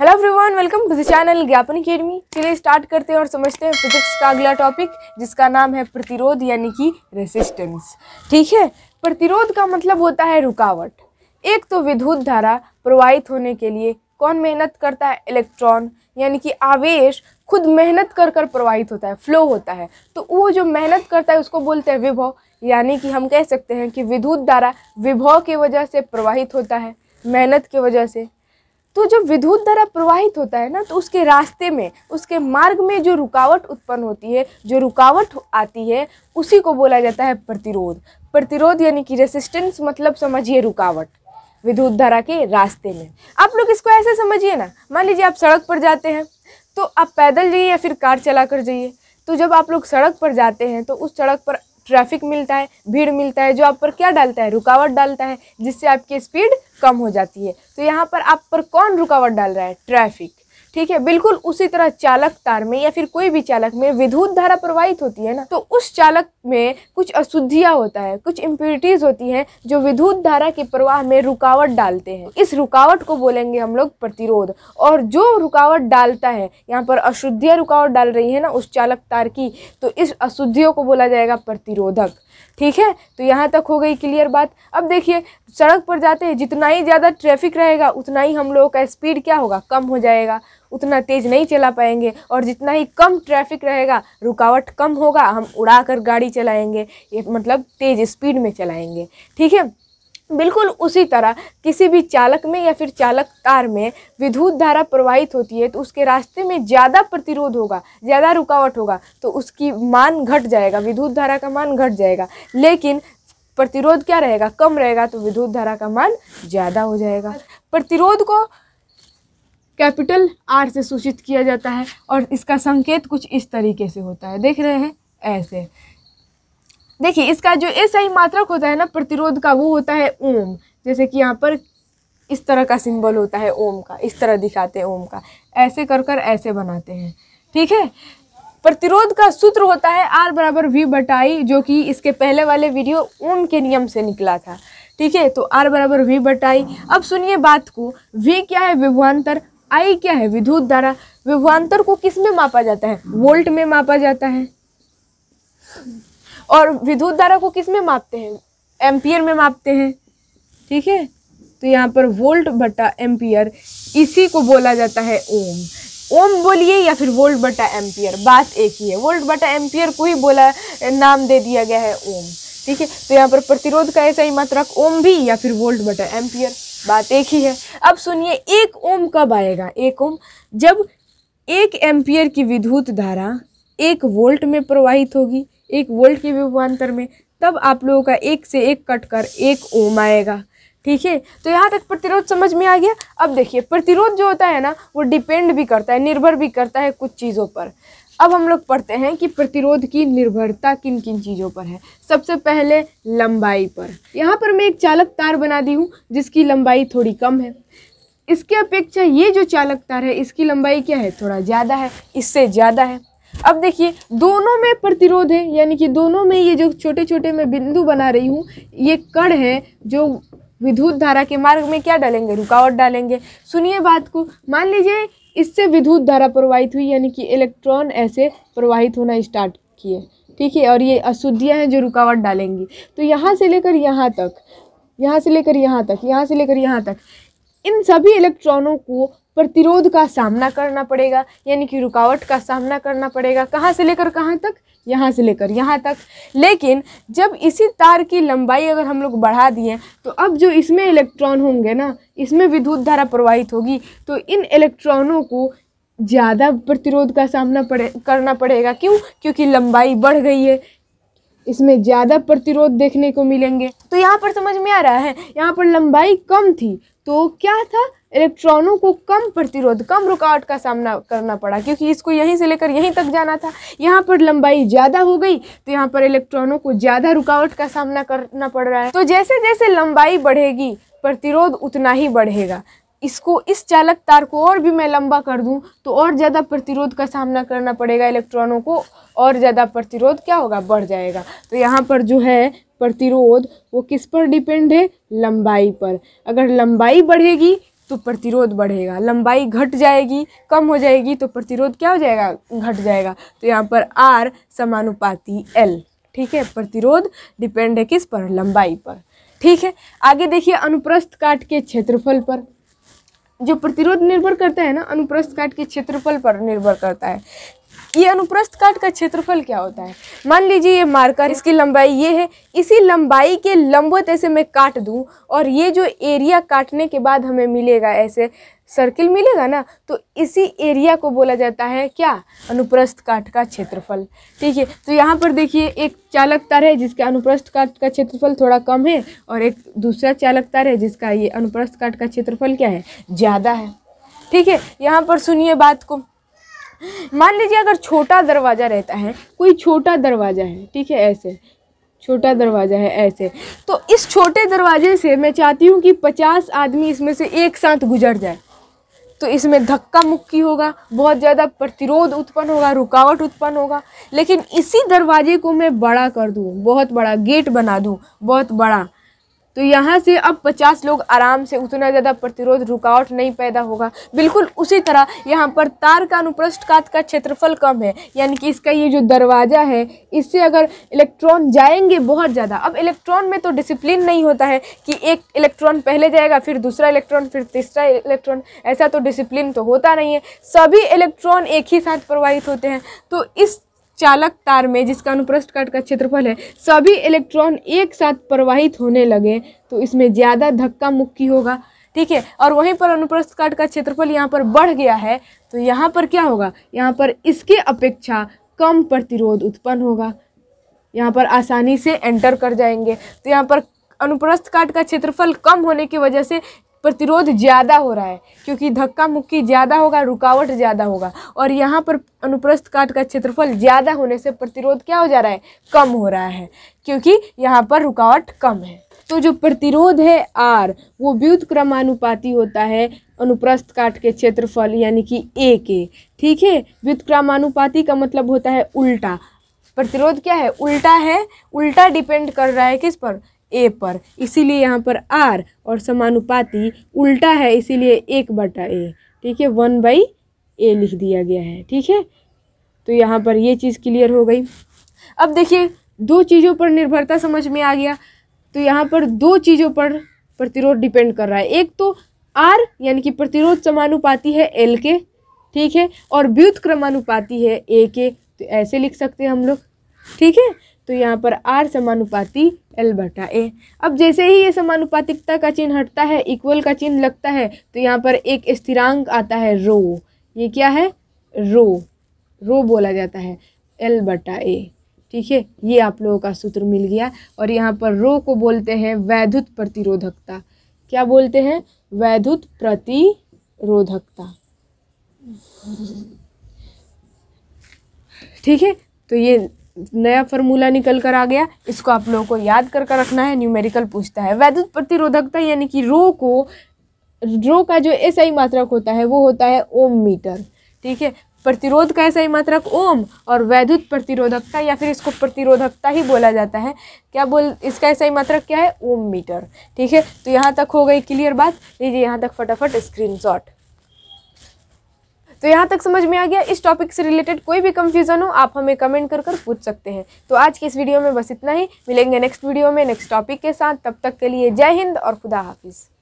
hello everyone welcome to the channel Gyapan academy चलिए start करते हैं और समझते हैं फिजिक्स का अगला टॉपिक जिसका नाम है प्रतिरोध यानी कि रेसिस्टेंस ठीक है प्रतिरोध का मतलब होता है रुकावट एक तो विद्युत धारा प्रवाहित होने के लिए कौन मेहनत करता है इलेक्ट्रॉन यानी कि आवेश खुद मेहनत कर कर प्रवाहित होता है फ्लो होता है तो वो जो मेहनत करता है उसको बोलते हैं विभव यानी कि हम कह सकते हैं कि विद्युत धारा विभव की वजह से प्रवाहित होता है मेहनत की वजह से तो जब विद्युत धारा प्रवाहित होता है ना तो उसके रास्ते में उसके मार्ग में जो रुकावट उत्पन्न होती है जो रुकावट आती है उसी को बोला जाता है प्रतिरोध प्रतिरोध यानी कि रेसिस्टेंस मतलब समझिए रुकावट विद्युत धारा के रास्ते में आप लोग इसको ऐसे समझिए ना मान लीजिए आप सड़क पर जाते हैं तो आप पैदल जाइए या फिर कार चला कर जाइए तो जब आप लोग सड़क पर जाते हैं तो उस सड़क पर ट्रैफिक मिलता है भीड़ मिलता है जो आप पर क्या डालता है रुकावट डालता है जिससे आपकी स्पीड कम हो जाती है तो यहाँ पर आप पर कौन रुकावट डाल रहा है ट्रैफिक ठीक है बिल्कुल उसी तरह चालक तार में या फिर कोई भी चालक में विद्युत धारा प्रवाहित होती है ना तो उस चालक में कुछ अशुद्धियाँ होता है कुछ इम्प्यूरिटीज होती हैं जो विद्युत धारा के प्रवाह में रुकावट डालते हैं इस रुकावट को बोलेंगे हम लोग प्रतिरोध और जो रुकावट डालता है यहाँ पर अशुद्धियाँ रुकावट डाल रही है ना उस चालक तार की तो इस अशुद्धियों को बोला जाएगा प्रतिरोधक ठीक है तो यहाँ तक हो गई क्लियर बात अब देखिए सड़क पर जाते हैं जितना ही ज़्यादा ट्रैफिक रहेगा उतना ही हम लोगों का स्पीड क्या होगा कम हो जाएगा उतना तेज़ नहीं चला पाएंगे और जितना ही कम ट्रैफिक रहेगा रुकावट कम होगा हम उड़ा कर गाड़ी चलाएँगे ये मतलब तेज़ स्पीड में चलाएँगे ठीक है बिल्कुल उसी तरह किसी भी चालक में या फिर चालक कार में विद्युत धारा प्रवाहित होती है तो उसके रास्ते में ज़्यादा प्रतिरोध होगा ज़्यादा रुकावट होगा तो उसकी मान घट जाएगा विद्युत धारा का मान घट जाएगा लेकिन प्रतिरोध क्या रहेगा कम रहेगा तो विद्युत धारा का मान ज़्यादा हो जाएगा प्रतिरोध को कैपिटल आर से सूचित किया जाता है और इसका संकेत कुछ इस तरीके से होता है देख रहे हैं ऐसे देखिए इसका जो एसआई मात्रक होता है ना प्रतिरोध का वो होता है ओम जैसे कि यहाँ पर इस तरह का सिंबल होता है ओम का इस तरह दिखाते हैं ओम का ऐसे कर कर ऐसे बनाते हैं ठीक है प्रतिरोध का सूत्र होता है आर बराबर वी बटाई जो कि इसके पहले वाले वीडियो ओम के नियम से निकला था ठीक है तो आर बराबर वी बटाई अब सुनिए बात को वी क्या है विभवान्तर आई क्या है विद्युत धारा विभवान्तर को किस में मापा जाता है वोल्ट में मापा जाता है और विद्युत धारा को किस में मापते हैं एम्पियर में मापते हैं ठीक है तो यहाँ पर वोल्ट बटा एम्पियर इसी को बोला जाता है ओम ओम बोलिए या फिर वोल्ट बटा एम्पियर बात एक ही है वोल्ट बटा एम्पियर को ही बोला नाम दे दिया गया है ओम ठीक है तो यहाँ पर प्रतिरोध का ऐसा ही मात्रक ओम भी या फिर वोल्ट बटा एम्पियर बात एक ही है अब सुनिए एक ओम कब आएगा एक ओम जब एक एम्पियर की विद्युत धारा एक वोल्ट में प्रवाहित होगी एक वोल्ट के विभवान्तर में तब आप लोगों का एक से एक कट कर एक ओम आएगा ठीक है तो यहाँ तक प्रतिरोध समझ में आ गया अब देखिए प्रतिरोध जो होता है ना वो डिपेंड भी करता है निर्भर भी करता है कुछ चीज़ों पर अब हम लोग पढ़ते हैं कि प्रतिरोध की निर्भरता किन किन चीज़ों पर है सबसे पहले लंबाई पर यहाँ पर मैं एक चालक तार बना दी हूँ जिसकी लंबाई थोड़ी कम है इसके अपेक्षा ये जो चालक तार है इसकी लंबाई क्या है थोड़ा ज़्यादा है इससे ज़्यादा है अब देखिए दोनों में प्रतिरोध है यानी कि दोनों में ये जो छोटे छोटे मैं बिंदु बना रही हूँ ये कण है जो विद्युत धारा के मार्ग में क्या डालेंगे रुकावट डालेंगे सुनिए बात को मान लीजिए इससे विद्युत धारा प्रवाहित हुई यानी कि इलेक्ट्रॉन ऐसे प्रवाहित होना स्टार्ट किए ठीक है और ये अशुद्धियाँ हैं जो रुकावट डालेंगी तो यहाँ से लेकर यहाँ तक यहाँ से लेकर यहाँ तक यहाँ से लेकर यहाँ तक इन सभी इलेक्ट्रॉनों को प्रतिरोध का सामना करना पड़ेगा यानी कि रुकावट का सामना करना पड़ेगा कहाँ से लेकर कहाँ तक यहाँ से लेकर यहाँ तक लेकिन जब इसी तार की लंबाई अगर हम लोग बढ़ा दिए तो अब जो इसमें इलेक्ट्रॉन होंगे ना इसमें विद्युत धारा प्रवाहित होगी तो इन इलेक्ट्रॉनों को ज़्यादा प्रतिरोध का सामना पड़े करना पड़ेगा क्यों क्योंकि लंबाई बढ़ गई है इसमें ज़्यादा प्रतिरोध देखने को मिलेंगे तो यहाँ पर समझ में आ रहा है यहाँ पर लंबाई कम थी तो क्या था इलेक्ट्रॉनों को कम प्रतिरोध कम रुकावट का सामना करना पड़ा क्योंकि इसको यहीं से लेकर यहीं तक जाना था यहाँ पर लंबाई ज़्यादा हो गई तो यहाँ पर इलेक्ट्रॉनों को ज़्यादा रुकावट का सामना करना पड़ रहा है तो जैसे जैसे लंबाई बढ़ेगी प्रतिरोध उतना ही बढ़ेगा इसको इस चालक तार को और भी मैं लंबा कर दूं तो और ज़्यादा प्रतिरोध का सामना करना पड़ेगा इलेक्ट्रॉनों को और ज़्यादा प्रतिरोध क्या होगा बढ़ जाएगा तो यहाँ पर जो है प्रतिरोध वो किस पर डिपेंड है लंबाई पर अगर लंबाई बढ़ेगी तो प्रतिरोध बढ़ेगा लंबाई घट जाएगी कम हो जाएगी तो प्रतिरोध क्या हो जाएगा घट जाएगा तो यहाँ पर आर समानुपाती एल ठीक है प्रतिरोध डिपेंड है किस पर लंबाई पर ठीक है आगे देखिए अनुप्रस्थ काट के क्षेत्रफल पर जो प्रतिरोध निर्भर करता है ना अनुप्रस्थ काट के क्षेत्रफल पर निर्भर करता है कि अनुप्रस्थ काट का क्षेत्रफल क्या होता है मान लीजिए ये मार्कर इसकी लंबाई ये है इसी लंबाई के लंबवत ऐसे मैं काट दूँ और ये जो एरिया काटने के बाद हमें मिलेगा ऐसे सर्किल मिलेगा ना तो इसी एरिया को बोला जाता है क्या अनुप्रस्थ काट का क्षेत्रफल ठीक है तो यहाँ पर देखिए एक चालक तार है जिसका अनुप्रस्थ काट का क्षेत्रफल थोड़ा कम है और एक दूसरा चालक तार है जिसका ये अनुप्रस्थ काट का क्षेत्रफल क्या है ज़्यादा है ठीक है यहाँ पर सुनिए बात को मान लीजिए अगर छोटा दरवाज़ा रहता है कोई छोटा दरवाज़ा है ठीक है ऐसे छोटा दरवाज़ा है ऐसे तो इस छोटे दरवाजे से मैं चाहती हूँ कि पचास आदमी इसमें से एक साथ गुजर जाए तो इसमें धक्का मुक्की होगा बहुत ज़्यादा प्रतिरोध उत्पन्न होगा रुकावट उत्पन्न होगा लेकिन इसी दरवाजे को मैं बड़ा कर दूँ बहुत बड़ा गेट बना दूँ बहुत बड़ा तो यहाँ से अब 50 लोग आराम से उतना ज़्यादा प्रतिरोध रुकावट नहीं पैदा होगा बिल्कुल उसी तरह यहाँ पर तार का अनुप्रस्थ कात का क्षेत्रफल कम है यानी कि इसका ये जो दरवाज़ा है इससे अगर इलेक्ट्रॉन जाएंगे बहुत ज़्यादा अब इलेक्ट्रॉन में तो डिसिप्लिन नहीं होता है कि एक इलेक्ट्रॉन पहले जाएगा फिर दूसरा इलेक्ट्रॉन फिर तीसरा इलेक्ट्रॉन ऐसा तो डिसिप्लिन तो होता नहीं है सभी इलेक्ट्रॉन एक ही साथ प्रवाहित होते हैं तो इस चालक तार में जिसका अनुप्रस्थ काट का क्षेत्रफल है सभी इलेक्ट्रॉन एक साथ प्रवाहित होने लगे तो इसमें ज़्यादा धक्का मुक्की होगा ठीक है और वहीं पर अनुप्रस्थ काट का क्षेत्रफल यहाँ पर बढ़ गया है तो यहाँ पर क्या होगा यहाँ पर इसके अपेक्षा कम प्रतिरोध उत्पन्न होगा यहाँ पर आसानी से एंटर कर जाएंगे तो यहाँ पर अनुप्रस्थ काट का क्षेत्रफल कम होने की वजह से प्रतिरोध ज़्यादा हो रहा है क्योंकि धक्का मुक्की ज़्यादा होगा रुकावट ज़्यादा होगा और यहाँ पर अनुप्रस्थ काट का क्षेत्रफल ज़्यादा होने से प्रतिरोध क्या हो जा रहा है कम हो रहा है क्योंकि यहाँ पर रुकावट कम है तो जो प्रतिरोध है आर वो व्युत क्रमानुपाती होता है अनुप्रस्थ काट के क्षेत्रफल यानी कि ए के ठीक है व्युत क्रमानुपाती का मतलब होता है उल्टा प्रतिरोध क्या है उल्टा है उल्टा डिपेंड कर रहा है किस पर ए पर इसीलिए यहाँ पर आर और समानुपाती उल्टा है इसीलिए एक बटा ए ठीक है वन बाई ए लिख दिया गया है ठीक है तो यहाँ पर ये चीज़ क्लियर हो गई अब देखिए दो चीज़ों पर निर्भरता समझ में आ गया तो यहाँ पर दो चीज़ों पर प्रतिरोध डिपेंड कर रहा है एक तो आर यानी कि प्रतिरोध समानुपाती है एल के ठीक है और व्युत क्रमानुपाती है ए के तो ऐसे लिख सकते हैं हम लोग ठीक है तो यहाँ पर आर समानुपाती एल बटा ए अब जैसे ही ये समानुपातिकता का चिन्ह हटता है इक्वल का चिन्ह लगता है तो यहाँ पर एक स्थिरांक आता है रो ये क्या है रो रो बोला जाता है एल बटा ए ठीक है ये आप लोगों का सूत्र मिल गया और यहाँ पर रो को बोलते हैं वैद्युत प्रतिरोधकता क्या बोलते हैं वैद्युत प्रतिरोधकता ठीक है तो ये नया फॉर्मूला निकल कर आ गया इसको आप लोगों को याद कर कर रखना है न्यूमेरिकल पूछता है वैद्युत प्रतिरोधकता यानी कि रो को रो का जो एस आई मात्रक होता है वो होता है ओम मीटर ठीक है प्रतिरोध का ही मात्रक ओम और वैद्युत प्रतिरोधकता या फिर इसको प्रतिरोधकता ही बोला जाता है क्या बोल इसका ही मात्रक क्या है ओम मीटर ठीक है तो यहाँ तक हो गई क्लियर बात लीजिए यहाँ तक फटाफट स्क्रीनशॉट तो यहाँ तक समझ में आ गया इस टॉपिक से रिलेटेड कोई भी कंफ्यूजन हो आप हमें कमेंट कर कर पूछ सकते हैं तो आज के इस वीडियो में बस इतना ही मिलेंगे नेक्स्ट वीडियो में नेक्स्ट टॉपिक के साथ तब तक के लिए जय हिंद और खुदा हाफिज़